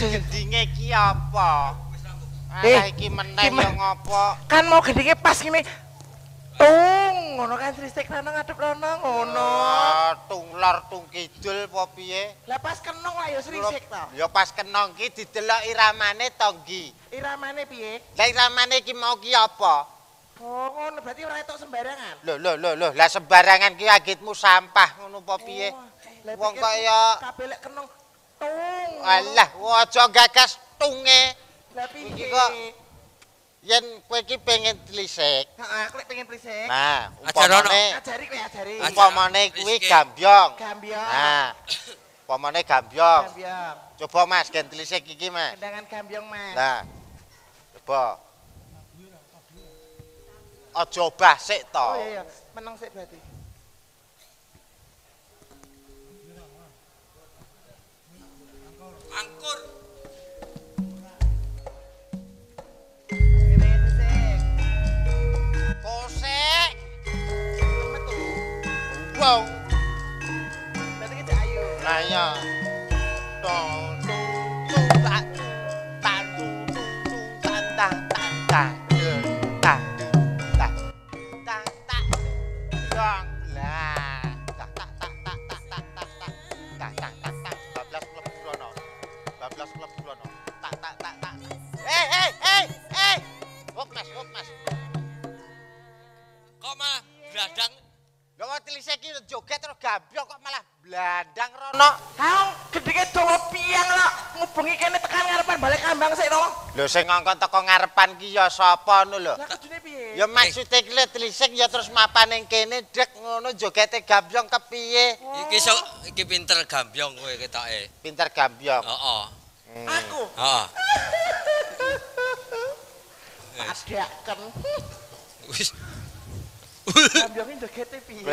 gendinge iki apa? Eh, iki meneh yo ngopo? Kan mau gendinge pas ngene. Tung, ngono kan tristek rana ngadep rana ngono. tung lor tung kidul apa piye? Lah pas kenong lah yo srisik to. Ya pas kenong ki didelok iramane to nggi. Iramane piye? Lah iramane ki mau ki apa? Oh, ngono berarti ora etok sembarangan. Loh, loh, loh, loh, lah sembarangan ki agitmu sampah ngono apa piye? Oh, Wong kok kabeh kenong tung alah aja gagas tunge lah piye kok yen kowe iki pengen tlisek. heeh kowe pengen tlisek. nah upamane ajari kowe ajari upamane kuwi gambyong gambyong nah upamane gambyong gambyong coba mas gen tlisik iki mas kendangan gambyong mas nah coba aja basik to oh iya iya meneng sik berarti sing ngongkon teko ngarepan ki ya sapa ngono lho. Ya maksude kile telisik ya terus mapan ning kene dek ngono jogete gambyong kepiye? Oh. Iki sok iki pinter gambyong kowe ketoke. Pinter gambyong. Heeh. Hmm. Aku. Heeh. Pas diaken. Wis. Gambyonge jogete piye?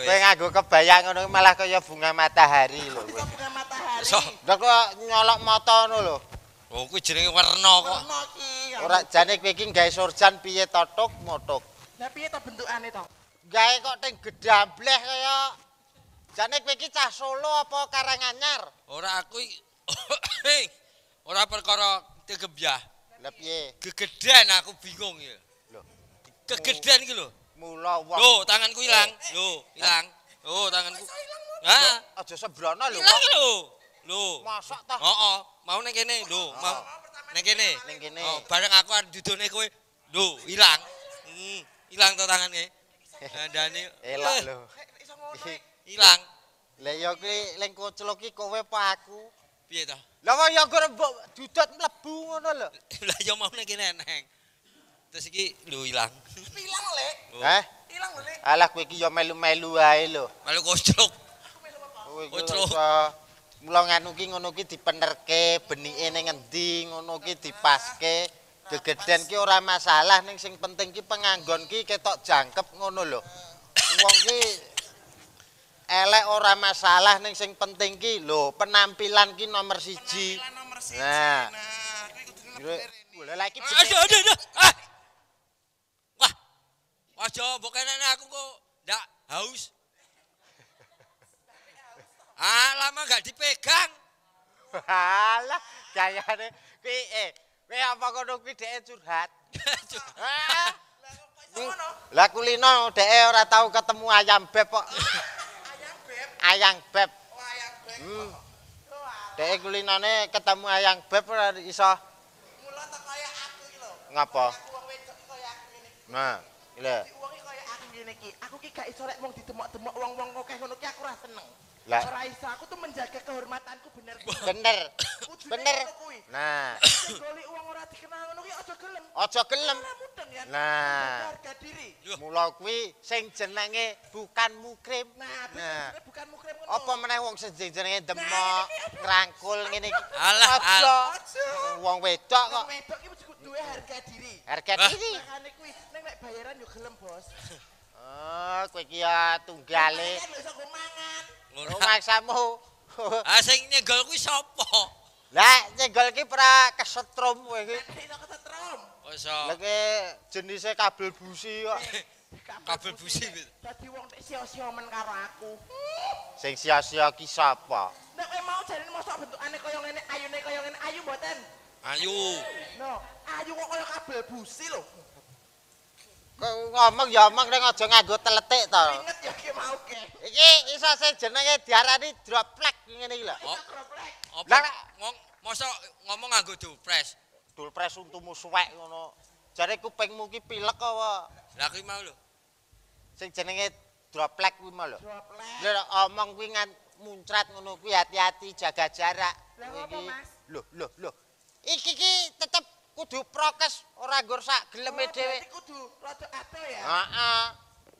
Kowe nganggo kebaya ngono malah kaya bunga matahari lho. Bunga matahari. Lah kok nyolok mata ngono lho. Oh kuwi jenenge werna kok. Werna iki. Ora jane kowe iki gawe sorjan piye totok motok. Lah piye to bentukane to? Gawe kok teng gedambleh kaya. Jane kowe iki cah Solo apa Karanganyar? Ora aku iki. ora perkara tegembyah. Lah piye? Gegedan aku bingung ya. Lho. Kegedan iki lho. Mula Lho, tanganku ilang. Lho, ilang. Oh, tanganku. Ha? Aja sembrono lho. Ilang lho. Lho. Masak ta? Heeh, oh, oh. mau ning kene, lho, oh. mau. Ning kene. Ning kene. Oh, bareng aku are judone kowe. Lho, ilang. Hmm, ilang to tangane. Eh, Dani. Elak eh. lho. Ilang. Lah yo kuwi leng kocelok iki kowe pa aku? Piye ta? Lah wong yo gur dudut mlebu ngono lho. Lah yo mau ning kene neng. Terus iki lho ilang. Ilang le. Eh? Hah? Ilang lho le. Alah kowe iki yo melu-melu ae lho. Melu kocelok. Kowe kocelok. mula nganu ki ngono ki dipenerke benike ning endi ngono ki dipaske gegeden ki ora masalah ning sing penting ki penganggon ki ketok jangkep ngono lho wong ki elek ora masalah ning sing penting ki lho penampilan ki nomor siji nah boleh lagi ah. Wah, coba kena aku kok ndak haus. Ah, lama gak dipegang. Halah, kayaknya. Kui, eh, kui apa kodok pide curhat? Eh? Lah kulino dek ora tau ketemu ayam beb kok. ayam beb. Ayang beb. Oh, ayam beb. Hmm. Oh, dek kulinone ketemu ayang beb ora iso. Mula tak kaya aku iki lho. Ngapa? Nah, iki lho. Wong iki kaya aku ngene iki. Aku iki gak iso rek mung ditemok-temok wong-wong akeh ngono iki aku ora seneng. lah ora iso aku tuh menjaga kehormatanku bener bener bener nah goli uang ora dikenal ngono kuwi aja gelem aja gelem nah harga diri mula kuwi sing jenenge bukan mukrim nah, bukan mukrim ngono apa meneh wong sing jenenge demok ngrangkul ngene alah aja wong wedok kok wedok iki mesti kudu harga diri harga diri makane kuwi nek nek bayaran yo gelem bos Oh, eh, kue kia tunggale. Kue kia Rumaksamu. Ah sing nyegol kuwi sapa? Lah nyegol ki pra kesetrum kowe iki. Kesetrum. Koso. Oh, lah ki jenise kabel busi kok. Kabel busi. Dadi wong tak sia-sia men karo aku. Sing sia-sia ki sapa? Nek mau jarene mosok bentukane kaya ngene, ayune kaya ngene, ayu mboten? Ayu. No, ayu kok kaya kabel busi lho. ngomong ya omong ning aja nganggo teletik to. Iki iso sing jenenge diarani droplek ngene iki lho. Droplek. Lah ngomong mosok ngomong nganggo dulpres. Dulpres untumu suwek ngono. Jare kupingmu ki pilek apa? Lah kuwi mau lho. Sing jenenge droplek kuwi mau lho. Droplek. Lah omong kuwi ngan muncrat ngono kuwi hati-hati jaga jarak. Lah apa Mas? Lho, lho, lho. Iki ki tetep kudu prokes ora nggur sak geleme dhewe. Berarti kudu rada ato ya. Heeh.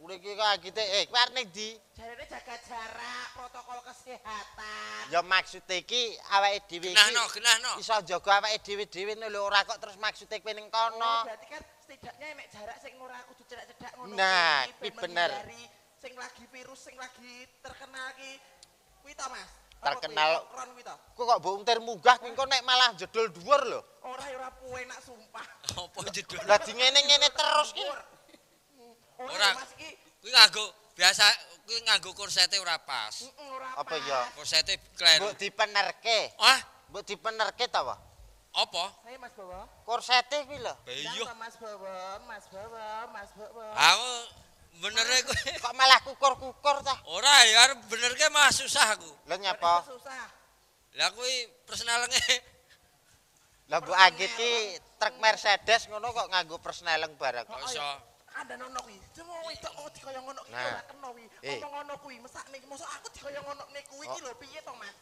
Mulih iki kok eh kuwi ning ndi? Jarane jaga jarak protokol kesehatan. Ya maksud e iki awake dhewe iki. Genahno, genahno. Iso jaga awake dhewe-dhewe lho ora kok terus maksud e kuwi ning oh, kono. Berarti kan setidaknya mek jarak sing ora kudu cedak-cedak ngono. Nah, iki bener. Sing lagi virus sing lagi terkenal iki kuwi ta Mas? terkenal kok kok bumter munggah kuwi kok nek malah jedol dhuwur lho ora ora enak sumpah opo jedol lah di ngene-ngene terus ki ora kuwi nganggo biasa kuwi nganggo korsete ora pas apa ya korsete klen mbok dipenerke ah mbok dipenerke ta wah Apa? Hei Mas Bawa. Korsete kuwi lho. Iya. Mas Bawa, Mas Bawa, Mas Bawa. Aku, Bener benernya kok kok malah kukur-kukur tah ora ya benernya malah susah aku lo nyapa susah lah aku persenalengnya lah bu Agit ki truk Mercedes ngono kok nganggo perseneleng barang kok iso ada nono kuwi cuma itu oh di ngono nono kuwi ora kena kuwi eh. ngomong ngono kuwi mesak niki mosok aku di ngono nono niki kuwi iki oh. lho piye to Mas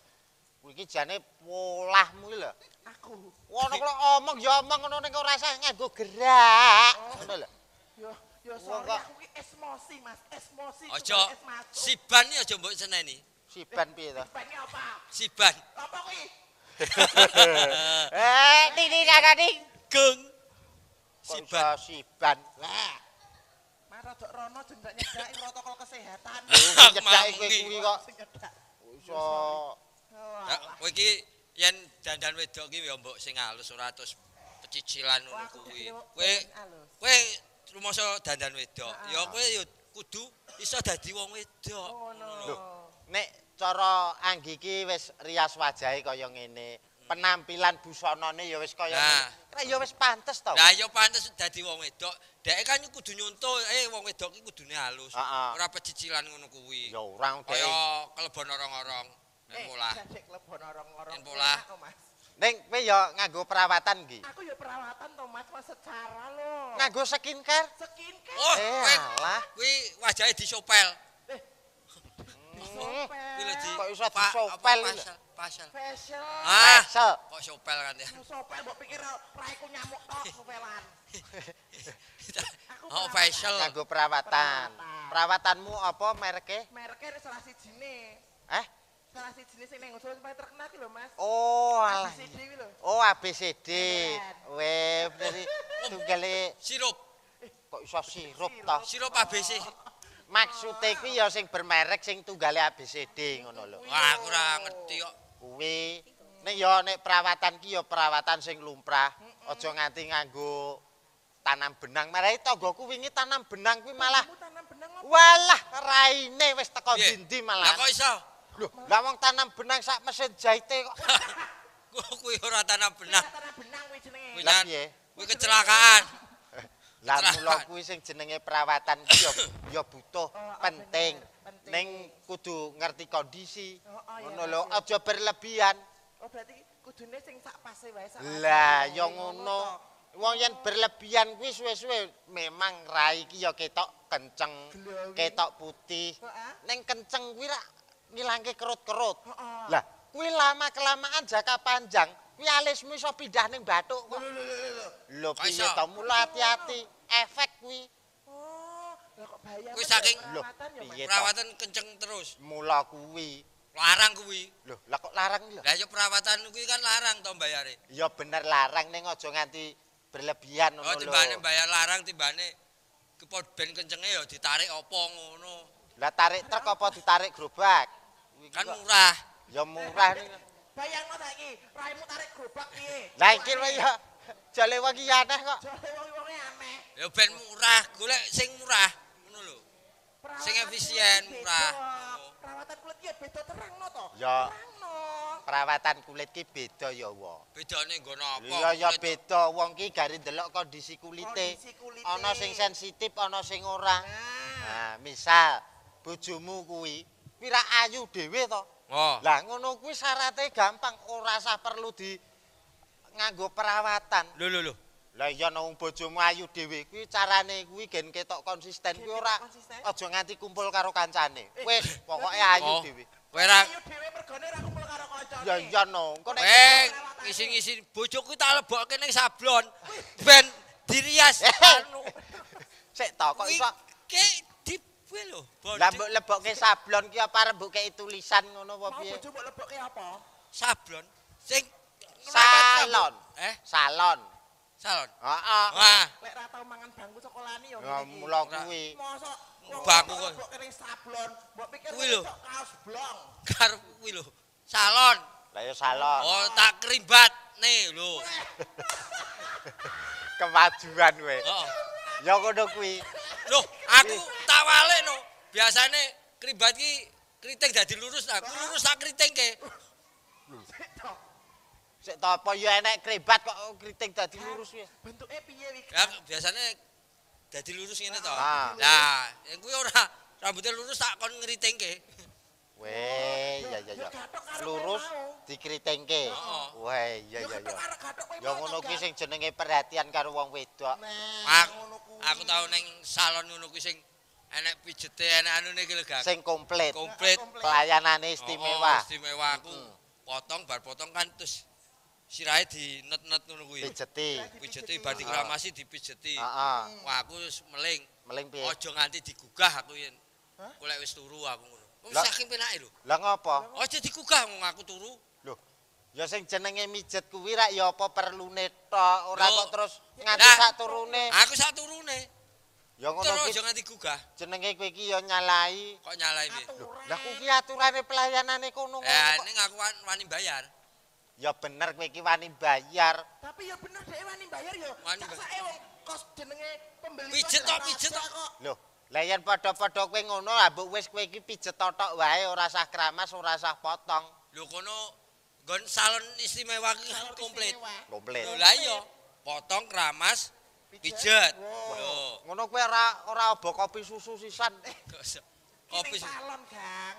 kuwi iki jane polahmu iki lho aku ngono kok omong ya omong ngono ning ora usah nganggo gerak oh. ngono lho yo Ya sorry, aku ki esmosi Mas, esmosi. Ojo. Siban iki aja mbok seneni. Siban piye to? Siban iki apa? Siban. Apa kuwi? Eh, tini rakani geng. Siban. Siban. Lah. Marah dok rono jendak nyedaki protokol kesehatan. Nyedaki kuwi kuwi kok. Iso. Oh, kowe iki yen dandan wedok iki ya mbok sing halus ora terus pecicilan ngono kuwi. Kowe kowe rumoso dandan wedok. Ya ah. kowe ya kudu iso dadi wong wedok. Ngono. Oh, nek cara anggi iki wis rias wajahe kaya ngene, hmm. penampilan busanane ya wis kaya ngene. ya wis pantes to. Lah ya pantes dadi wong wedok. Dheke kan kudu nyuntuh, eh wong wedok iki kudune halus. Ah, ah. Ora pecicilan ngono kuwi. Ya orang dhewe. Kaya kelebon orang-orang. Nek Eh, Nek kelebon orang-orang. Nek pola. Mas. Neng, kowe ya nganggo perawatan iki. Aku ya perawatan to, Mas, Mas secara lho. Nganggo skincare? Skincare. Oh, eh, alah. Kuwi wajahe disopel. Eh. Hmm. Disopel. Kok iso disopel? Facial. Facial. Ah, facial. Kok sopel kan ya? Sopel mbok pikir raiku nyamuk tok sopelan. Aku oh, facial. Nganggo perawatan. perawatan. Perawatanmu apa mereke? Mereke salah siji ne. Eh? salah si jenis yang ngusul paling terkenal lho mas oh alah ABCD lho oh ABCD weh dari tunggal e- sirup kok bisa sirup toh sirup ABC maksudnya itu ya sing bermerek sing tunggal ABCD ngono lho wah kurang ngerti kok kuwi nek ya nek perawatan ki ya perawatan sing lumrah aja nganti nganggo tanam benang marai tanggoku wingi tanam benang kuwi malah walah raine wis teko ndi malah kok iso Lho, lah wong tanam benang sak mesin jahite kok. Kuwi ora tanam benang. Tanam benang kuwi jenenge. Kuwi kecelakaan. Lah mulo kuwi sing jenenge perawatan ki ya butuh oh, oh, penting. Ning kudu ngerti kondisi. Oh, ngono lho, aja berlebihan. Oh, berarti kudune sing sak pase wae Lah, ya ngono. Wong yen berlebihan kuwi suwe-suwe memang rai ki ya ketok kenceng, ketok putih. Ning kenceng kuwi ngilangke kerut-kerut. Uh -uh. kuwi lama kelamaan jangka panjang, kuwi alismu iso pindah ning bathuk. Lho, piye to? Mula ati-ati, efek kuwi. Oh, saking perawatan kenceng terus. Mula kuwi. Larang kuwi. Lho, lah kok larang lho? Lah perawatan kuwi kan larang to mbayare. Ya bener larang ning aja nganti berlebihan ngono oh, lho. Oh, timbane mbayar larang timbane kepod ben kencenge ya ditarik apa ngono. Lah tarik truk apa ditarik gerobak? kan murah ya murah bayang lo lagi raimu tarik gerobak nih nah ini ya jale wangi aneh kok jale wangi aneh ya ben murah gue sing murah ini lo sing efisien murah perawatan kulit ya beda terang no toh ya perawatan kulit ki beda ya wo beda nih gue nopo ya beda wong ki gari delok kondisi kulite kondisi kulite ono sing sensitif ono sing orang nah misal bujumu kuih pira ayu dhewe to. Oh. Lah ngono kuwi syaraté gampang, ora usah perlu di nganggo perawatan. Lho lho lho. Lah iya nang no, bojomu ayu dhewe kuwi carane kuwi gen ketok konsisten kuwi ora aja nganti kumpul karo kancane. Eh. Wis pokoke ayu oh. dhewe. Kowe ra ayu dhewe mergane ra kumpul karo kancane. Ya iya nang no. kene ngisi isi bojoku kuwi tak lebokke ning sablon ben dirias eh. anu. Sik tok kok iso Lha lho. Lah mbok sablon ki apa rembuke tulisan ngono apa piye? Mbok mbok lebokke apa? Sablon sing salon. Eh, salon. Salon. Heeh. Oh, oh. lek ra tau mangan bangku sekolahane ya Ya mulo kuwi. Mosok bangku sablon, mbok pikir kuwi lho. Kaos blong. Kar kuwi lho. Salon. Lah ya salon. Oh, tak kerimbat nih lho. Kemajuan weh. Heeh. Oh. Ya kono kuwi. Loh, aku tak wale no. Biasane kribat ki kriting dadi lurus aku lurus sak kritinge. Sik to. apa ya enek kribat kok kriting dadi lurus ya. Bentuke piye iki? Ya biasane dadi lurus ngene to. Nah, yang kuwi ora rambutnya lurus tak kon ngritingke. Weh, ya ya ya. Lurus dikritengke. Heeh. Weh, ya ya ya. Ya ngono ki sing jenenge perhatian karo wong wedok. Aku tau ning salon ngono ki sing enek pijete, enek anune ki lega. Sing komplit. Komplit pelayanane istimewa. Oh, istimewa aku. Potong bar potong kan terus sirahe dinet-net ngono kuwi. Pijeti. Pijeti bar dikramasi ah. dipijeti. Heeh. Wah, aku wis meling. Meling piye? Aja nganti digugah aku yen. Golek wis turu aku. Wis saking penake lho. Lah ngopo? Aja oh, dikukah wong turu. Lho. Ya sing jenenge mijet kuwi rak ya apa perlune tok, ora kok terus nganti nah, sak turune. Aku sak turune. Ya ngono Terus aja nganti kugah. Jenenge kowe iki ya nyalai. Kok nyalai piye? Lah kuwi iki aturane pelayanane kono ngono. Eh, ning aku wani bayar. Ya bener kowe iki wani bayar. Tapi ya bener dhek wani bayar ya. Wani bayar. wong kos jenenge pembeli. Pijet tok, pijet tok. Lho, Lah yen padha-padha kowe ngono, ambuk wis kowe iki pijet totok wae ora sah kramas, ora sah potong. Lho kono nggon salon istimewa iki komplit. Komplit. Lah iya, potong kramas pijet. Lho, ngono kowe ora ora obok kopi susu sisan. Kopi salon, gang.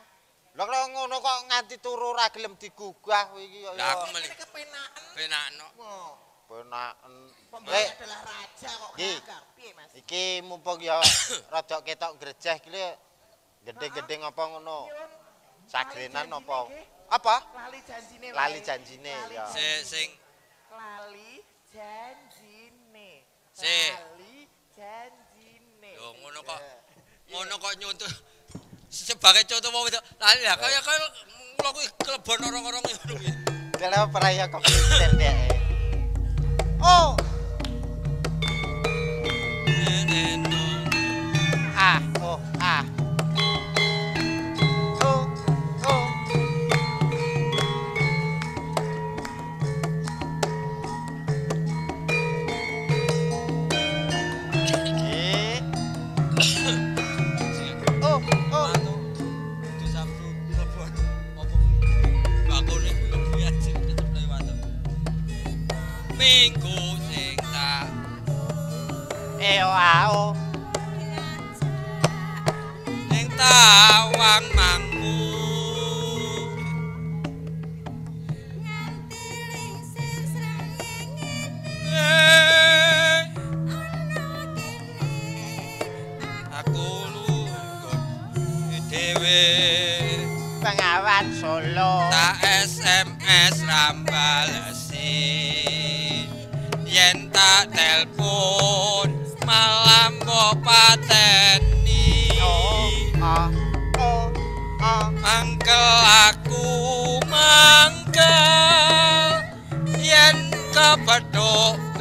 Lah kok ngono kok nganti turu ora gelem digugah kowe iki ya. Lah kepenak. Penakno. Wah. Pena en... Pembeli adalah raja kok kagak. Piye Mas? Iki mumpung ya rada ketok grejeh iki gede-gede ngopo ngono. Sagrenan apa? Apa? Lali janjine. Lali janjine Sing lali janjine. Lali janjine. Yo ngono kok. Ngono kok nyuntu. Sebagai contoh mau itu, lali lah. Kau ya kelebon orang-orang yang dulu. Kalau peraya kau Oh.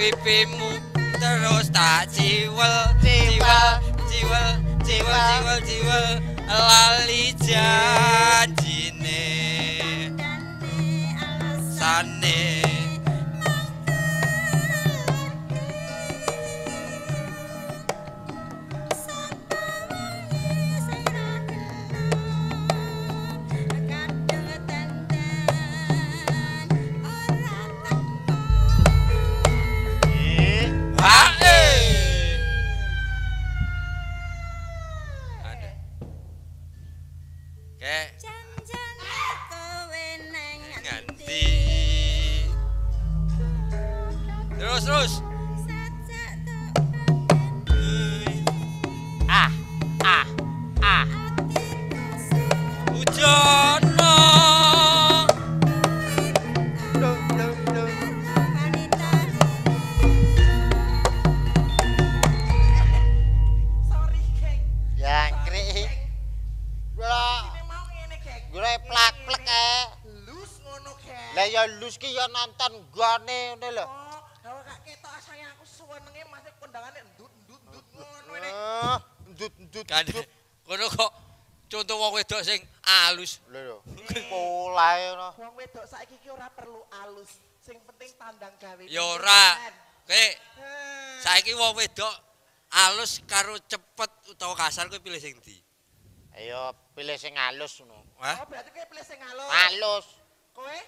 pipimu terus tak ciwel ciwel ciwel ciwel ciwel lalijan Terus terus. Ah ah ah. Hujan. Eh. Lah ya lus ki ya nonton gane ngene lho. Oh. Gandhe. Kono kok contoh wong wedok sing alus. Lho lho. Mulai ngono. Wong wedok saiki ki ora perlu alus. Sing penting tandang gawe. Ya ora. Oke. Saiki wong wedok alus karo cepet utawa kasar kuwi pilih sing ndi? Ayo pilih sing alus ngono. Oh, berarti kowe pilih sing alus. Alus. Kowe?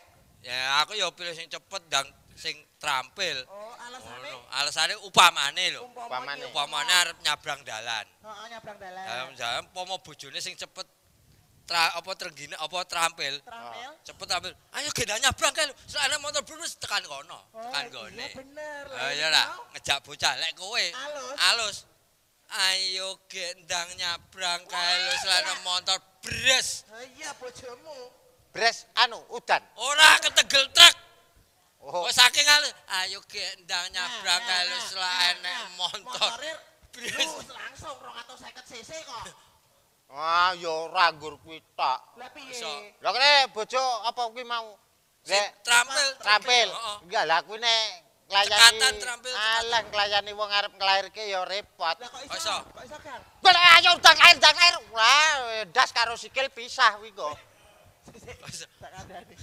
Ya aku ya pilih sing cepet dan sing trampil. Oh, alasane alasannya upamane lho upamane upamane arep nyabrang dalan heeh oh, nyabrang dalan dalam pomo bojone sing cepet apa trenggine apa trampil trampil ah. cepet trampil ayo gendang nyabrang kae lho selane motor brus tekan kono oh, tekan gone oh, iya bener iya lah ngejak bocah lek kowe alus ayo gendang nyabrang kae lho selane motor brus oh, iya bojomu brus anu udan ora ketegel Trek. Oh. saking kali, ayo gendang nyabrang nah, kali nah, selain nah, motor. Motorir, lu langsung rong atau seket cc kok. Ah, tak. ragur kita. Lah kene bojo apa kuwi mau? Le, trampil, trampil. Enggak lah kuwi nek nglayani. Alah nglayani wong arep nglairke Ya repot. Lah iso? Kok iso, Kang? ayo udah kain, udah kain. das karo sikil pisah kuwi kok. Tak ada nih.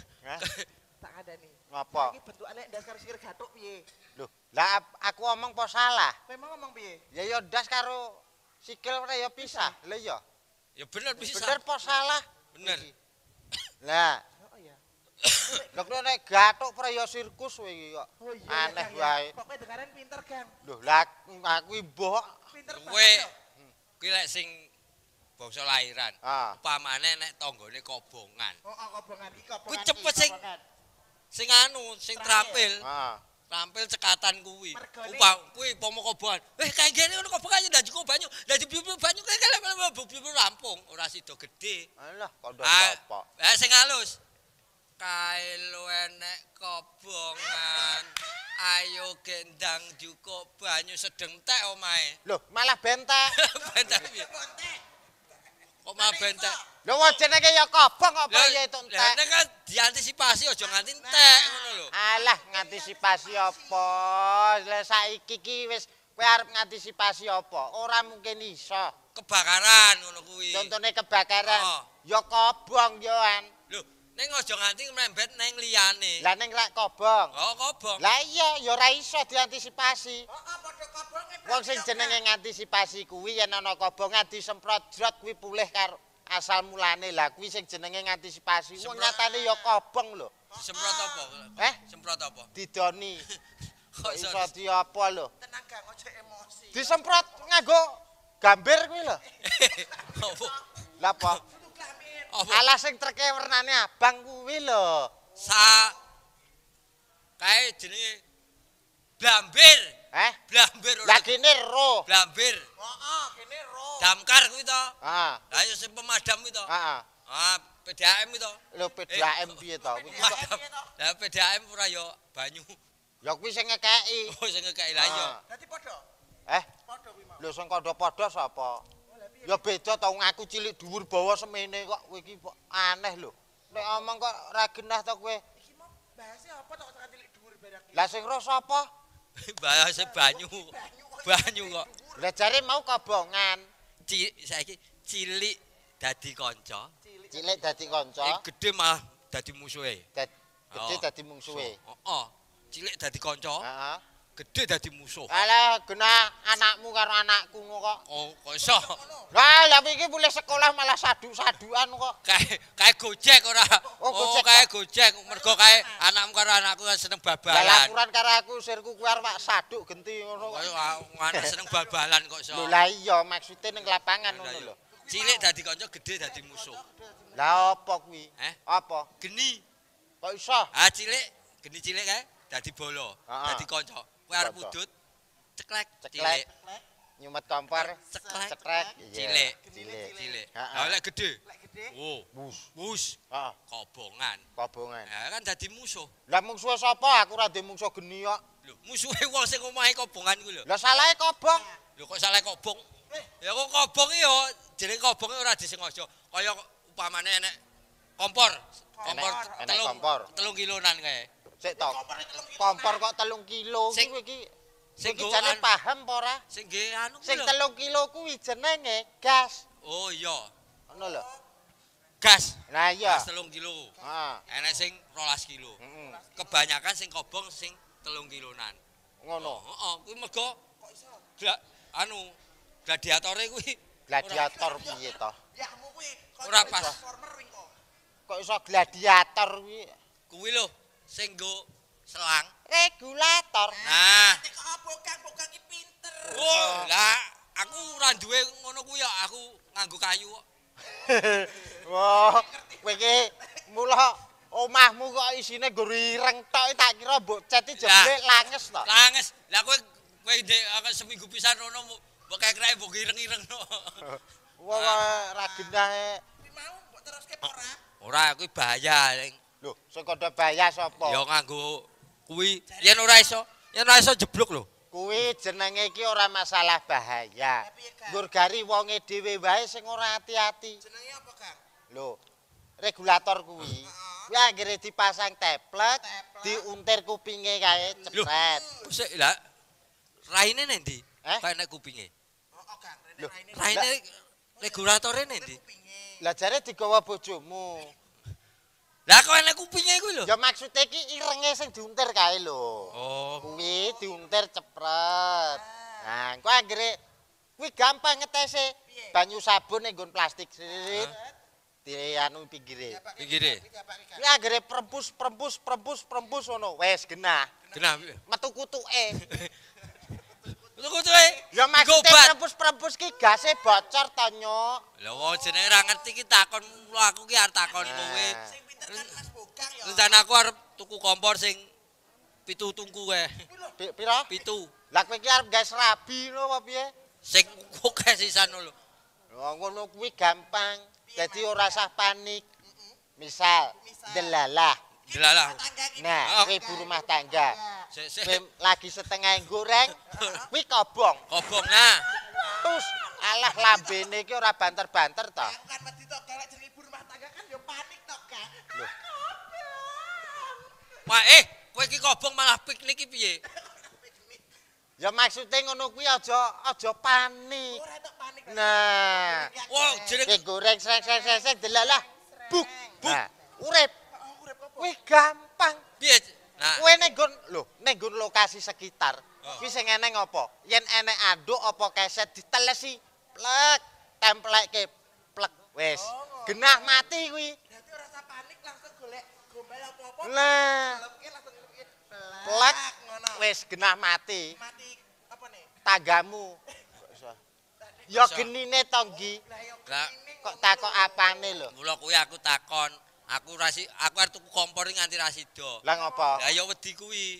Tak ada nih. Ngopo? Iki bentukane ndas karo sikir gathuk piye? Loh, lah aku ngomong apa salah? Kowe ngomong piye? Ya ya ndas karo sikil ya pisah. Lah ya? Ya bener pisah. Bener apa salah? Bener. Lah. Lha oh kok nek gathuk praya sirkus kowe iki kok. Oh Aneh wae. Pokoke dengaran pinter, Gang. Loh, lah aku mbok pinter. Kowe kuwi lek sing bangsa lahiran. Ah. Upamane nek tanggane kobongan. Heeh, oh, kobongan iki kobongan. Kuwi cepet sing sing anu sing trampil trampil ah. cekatan kuwi upah kuwi pomokoban eh kae ngene ngono kok bekane ndak cukup banyu ndak dibiu banyu kae kae bubu rampung ora sida gede. alah kondo apa ah, eh sing halus kae lu enek kobongan ayo gendang cukup banyu sedeng tek omae Loh, malah bentek bentek Kok mau bentek? Lho wajane ke ya kobong apa ya itu entek? Lah kan diantisipasi aja nganti entek ngono lho. Alah ngantisipasi apa? Lah saiki ki wis kowe arep ngantisipasi apa? Ora mungkin iso. Kebakaran ngono kuwi. Contone kebakaran. Oh. Ya kobong yo Loh, nek Neng aja nganti mlembet neng liyane. Lah nek lek kobong. Oh kobong. Lah iya ya ora iso diantisipasi. Oh, Wong sing jenenge ngantisipasi kuwi yen ana kobong ngadi semprot jrot kuwi pulih karo asal mulane. Lah kuwi sing jenenge ngantisipasi. Wong nyatane ya kobong lho. Disemprot apa? Eh? Semprot apa? Didoni. Kok iso di apa lho? Tenang gak ojo emosi. Disemprot nganggo gambir kuwi lho. Lah apa? Alas sing treke warnane abang kuwi lho. Sa kae jenenge gambir. Eh? Blambir. Lah kene ro. Blambir. Hooh, kene ro. Damkar kuwi to. Heeh. Ah. Lah pemadam kuwi to. Heeh. Ah, ah. ah PDAM itu. Lho eh, PDAM piye to? Kuwi kok. Lah PDAM ora ya banyu. Ya kuwi sing ngekeki. Oh, sing ngekeki lah yo. Dadi padha. Eh? Padha kuwi Lho sing kandha padha sapa? Oh, ya beda to ngaku cilik dhuwur bawa semene kok kowe iki aneh lho. Nek omong kok ra genah to kowe. Iki mau bahas e apa to cilik dhuwur barak. Lah sing ro sapa? Bahasa banyu. Banyu kok. Lah jare mau kobongan. Ci saiki cilik dadi kanca. Cilik dadi kanca. Eh, gede malah dadi musuhe. Dad, gede oh. dadi mungsuhe. Heeh. Oh, oh, Cilik dadi kanca. Heeh. Uh gedhe dadi musuh. Alah, gena anakmu karo anakku kok. Oh, kok iso? Lah, tapi iki boleh sekolah malah sadu-saduan kok. Kae kae gojek ora. Oh, gojek. Oh, kae gojek mergo kae anakmu karo anakku seneng babalan. Lah, laporan karo aku sirku kuwi arep Saduk genti ngono kok. Kaya anak seneng babalan kok iso. Lah iya, maksudnya ning lapangan ngono lho. Cilik dadi kanca, gedhe dadi musuh. Lah apa kuwi? Eh? Apa? Geni. Kok iso? Ah, cilik geni cilik kae dadi bola, dadi kanca. Kowe arep wudut. Ceklek. Ceklek. Nyumet kompor. Ceklek. Ceklek. cilek. Cilik. Cilik. Heeh. Lek gedhe. Lek gedhe. Oh. Bus. Bus. Kobongan. Kobongan. Ya kan dadi musuh. Lah musuhe sapa? Aku ora dhe mungsuh geni kok. Lho, musuhe wong sing omahe kobongan ku lho. Lah salahe kobong. Lho kok salahe kobong? Eh. Ya kok kobong iki yo jeneng kobonge ora disengaja. Kaya upamane nek kompor kompor telung kompor telung kilonan kae sik tok kompor kok telung kilo kuwi iki sing jane paham apa ora sing nggih anu sing telung kilo kuwi jenenge gas oh iya ngono lho gas nah iya gas telung kilo heeh ene sing 12 kilo kebanyakan sing kobong sing telung kilonan ngono heeh oh, oh, kuwi mergo kok iso anu gladiatore kuwi gladiator piye toh ya kuwi ora transformer kok iso gladiator kuwi. Kuwi lho sing go selang regulator. Nah, bokang-bokang iki pinter. Oh, lah aku ora duwe ngono kuwi aku nganggo kayu kok. Wah, kowe iki mulo omahmu kok isine go ireng tok tak kira mbok ceti jebule langes tok. Langes. Lah kowe kowe ndek seminggu pisan rono mbok kaya krek ireng-ireng tok. Wah, ra gendah e. Mau mbok teruske ora? Ora kuwi bahaya. Lho, sing kandha bahaya sapa? Ya nganggo kuwi yen ora iso, yen ora iso jeblok lho. Kuwi jenenge iki ora masalah bahaya. Nggur gari wonge dhewe wae sing ora ati-ati. Jenenge apa, Kang? Lho, regulator kuwi. Heeh. anggere dipasang teplek, diuntir kupinge kae cepet. Lho, sik lha. Raine nendi? Eh? Kae nek kupinge. Heeh, Kang, rene raine. Raine regulatore nendi? Kupinge. Lah jare digawa bojomu. Lah kok ana kupinge kuwi lho. Ya maksude iki irenge sing diunter kae lho. Oh. Kuwi diunter cepret. Nah, engko anggere kuwi gampang ngetese banyu sabun nggon plastik. di anu pinggire pinggire iki anggere prembus prembus prembus prembus ono wes genah genah metu kutuke Tuku cuy. Ya mas, kita rebus rebus ki gasnya bocor tanya. Lo wow, jenenge orang ngerti kita takon, lo aku ki harus takon kowe. Sing pinter kan mas bukan ya. Rencana aku harus tuku kompor sing pitu tungku gue. Piro? Pitu. Lah kowe ki arep gawe serabi lho apa piye? Sing kowe sisan lho. Lah ngono kuwi gampang. Dadi ora usah panik. Misal delalah. Delalah. Nah, oh. ibu rumah tangga. Sip, lagi setengah yang goreng. Wih kobong. Kobong nah. Terus alah lambene iki ora banter-banter to. kan mesti to kelek jeneng ibu rumah tangga kan yo panik to, Kak. Loh. Wah, eh, kowe iki kobong malah piknik iki piye? Ya maksudnya ngono kuwi aja aja panik. Ora entuk panik. Nah. goreng sreng-sreng-sreng delalah. Buk, buk. Urip. Wih gampang. Piye? Nah. Kowe nenggon lho, nenggon lokasi sekitar. Iki oh. sing eneng apa? Yen enek aduk apa keset ditelesi plek templeke plek wis. Oh. Genah mati kuwi. Dadi ora usah panik langsung golek gombal apa-apa. Lah. Plek wis genah mati. Mati apa ne? Tanggamu. Ya genine to, Nggi. Lah kok takok apane lho. Mula kuwi aku takon. Aku rasi aku arep tuku kompor iki nganti rasido. Lah ngopo? Lah ya wedi kuwi.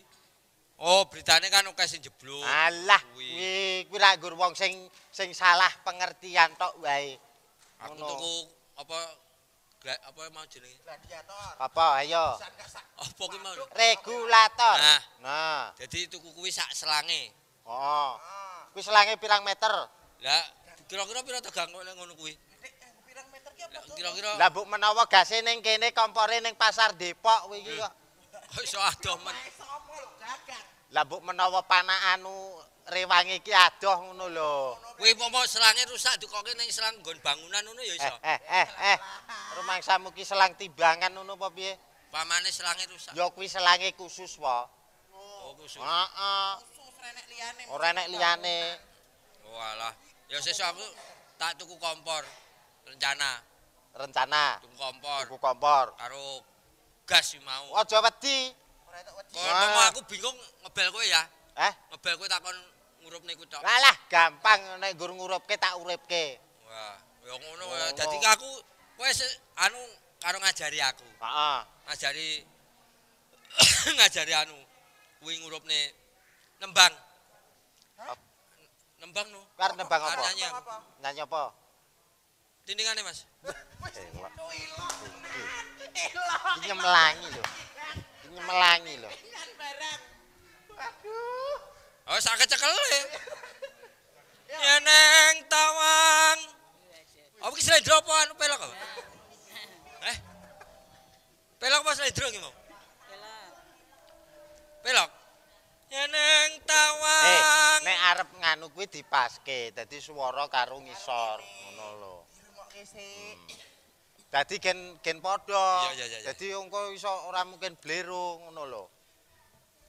Oh, beritane kan oke sing jeblok. Alah, kuwi kuwi ra nggur wong sing sing salah pengertian tok wae. Aku tuku apa gla, apa mau jenenge? Gladiator. Apa ayo? Apa kuwi mau? Regulator. Nah. Nah. Jadi tuku kuwi sak selange. Oh. Ah. Kuwi selange pirang meter? Lah, kira-kira pira tegang kok ngono kuwi? kira-kira lah mbok menawa gase ning kene kompore ning pasar Depok kuwi iki hmm. kok iso adoh men sapa lho gagak lah mbok menawa panak anu rewang iki adoh ngono lho kuwi pomo, selange rusak dikoke ning selang nggon bangunan ngono ya iso eh eh eh, eh. rumangsamu ki selang timbangan ngono apa piye pamane selange rusak ya kuwi selange khusus wa oh, oh khusus heeh khusus renek liyane ora enek liyane walah oh, ya sesuk aku tak tuku kompor rencana rencana tunggu kompor tunggu kompor karo gas sih mau oh jawa wedi kalau mau aku bingung ngebel kowe ya eh ngebel kowe takon ngurup niku tok lah gampang nek gur ngurup tak urip wah ya ngono ya jadi oh. aku kowe anu karo ngajari aku heeh ngajari ngajari anu kuwi ngurup nembang Hah? nembang no karo nembang apa nyanyi apa, nyanyi apa? apa? Dini kan mas? Elok. Elok. Ini melangi loh. Ini melangi loh. Ini barang. Waduh. Oh, sakit cekel e. ya. Ya neng tawang. Oh kisah hidro apa anu pelok? Eh? Pelok apa hidro ini mau? Pelok. Pelok? Ya neng tawang. Eh, neng arep nganu kuwi dipaske. Jadi suara karung isor. Ngono loh. ese. Hmm. Dadi gen gen padha. Iya iya iya. Dadi engko iso ora mungkin bleru ngono loh.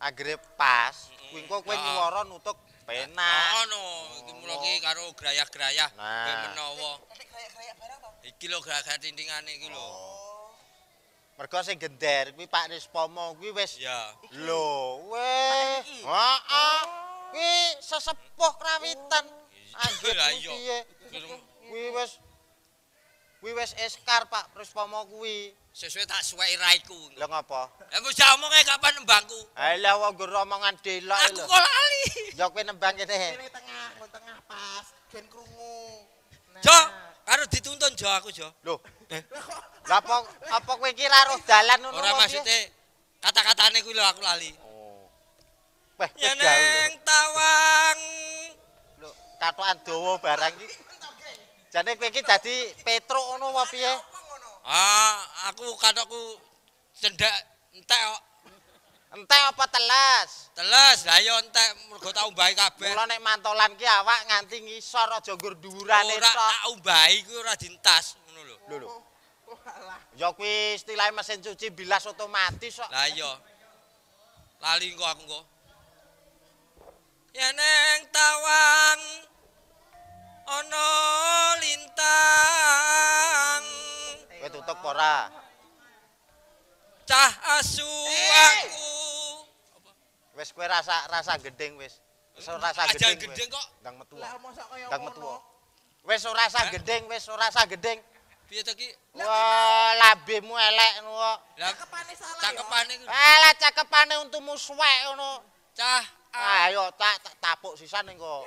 Anggere pas, hmm. kuwi engko kowe oh. nyuwara nutuk penak. Ono, oh, iki mulo iki oh. karo grayah-grayah ben menawa. Iki lho gagah tindingane iki lho. Mergo sing gender kuwi Pak Rispomo kuwi wis lho weh. Heeh. Kuwi sesepuh krawitan. Anggere iya. Kuwi wis Kuwi wis eskar Pak Prispomo kuwi. Sesuai tak suwei raiku. Lah ngopo? Lah mbok ja kapan nembangku? Ha lah wong gur omongan delok lho. Aku kok lali. Ya kowe nembang kene. Kene tengah, kon tengah pas ben krungu. Jo, karo dituntun Jo aku Jo. Lho. Lah apa apa kowe iki laruh dalan ngono. Ora maksud e kata-katane kuwi lho aku lali. Oh. Wah, ya tawang. Lho, katokan dowo barang iki. jane kowe iki dadi petruk ngono apa piye ah aku katokku cendak entek kok entek apa telas telas lah yo entek mergo tak umbahi kabeh kula nek mantolan ki awak nganti ngisor aja nggur dhuwurane ora tak umbahi kuwi ora dintas ngono lho lho oh, oh, ya kuwi istilah mesin cuci bilas otomatis kok lah yo lali kok aku kok Yeneng tawang ana lintang kowe tutuk ora cah asu eh! aku wis kowe rasa rasa gending wis rasa gending kok ndang metu lah mosok wis ora rasa eh? gending wis ora rasa gending Piye to ki? Wah, labemu elek ngono kok. Cakepane salah. Cakepane. Alah cakepane untumu suwek ngono. Cah. Ayo tak tapuk sisan engko.